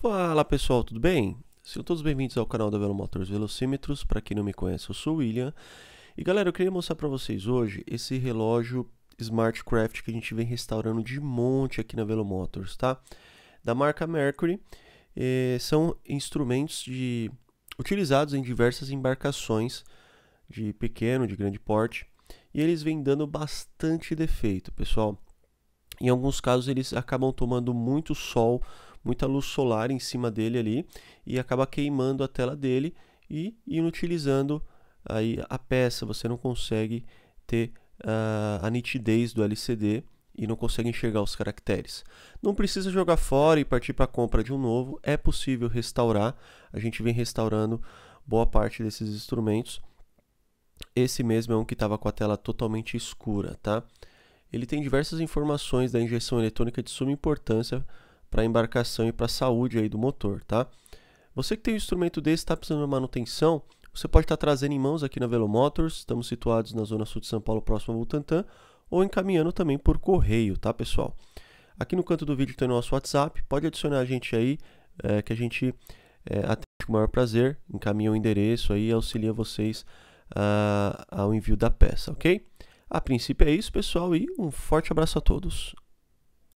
Fala pessoal, tudo bem? Sejam todos bem-vindos ao canal da Velomotors Velocímetros. Para quem não me conhece, eu sou o William. E galera, eu queria mostrar para vocês hoje esse relógio Smartcraft que a gente vem restaurando de monte aqui na Velomotors, tá? Da marca Mercury. É, são instrumentos de utilizados em diversas embarcações de pequeno, de grande porte, e eles vêm dando bastante defeito, pessoal. Em alguns casos eles acabam tomando muito sol muita luz solar em cima dele ali e acaba queimando a tela dele e inutilizando aí a peça. Você não consegue ter uh, a nitidez do LCD e não consegue enxergar os caracteres. Não precisa jogar fora e partir para a compra de um novo, é possível restaurar. A gente vem restaurando boa parte desses instrumentos. Esse mesmo é um que estava com a tela totalmente escura, tá? Ele tem diversas informações da injeção eletrônica de suma importância para a embarcação e para a saúde aí do motor, tá? Você que tem um instrumento desse está precisando de manutenção, você pode estar tá trazendo em mãos aqui na Velo Motors, estamos situados na zona sul de São Paulo, próximo a Butantan, ou encaminhando também por correio, tá pessoal? Aqui no canto do vídeo tem o nosso WhatsApp, pode adicionar a gente aí, é, que a gente é, atende com o maior prazer, encaminha o endereço aí e auxilia vocês uh, ao envio da peça, ok? A princípio é isso, pessoal, e um forte abraço a todos.